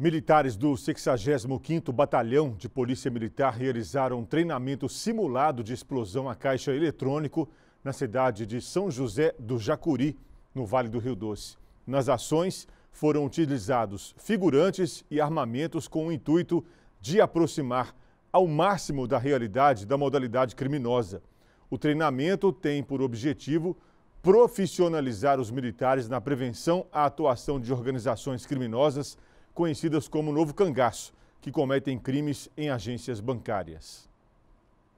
Militares do 65º Batalhão de Polícia Militar realizaram um treinamento simulado de explosão a caixa eletrônico na cidade de São José do Jacuri, no Vale do Rio Doce. Nas ações, foram utilizados figurantes e armamentos com o intuito de aproximar ao máximo da realidade da modalidade criminosa. O treinamento tem por objetivo profissionalizar os militares na prevenção à atuação de organizações criminosas conhecidas como Novo Cangaço, que cometem crimes em agências bancárias.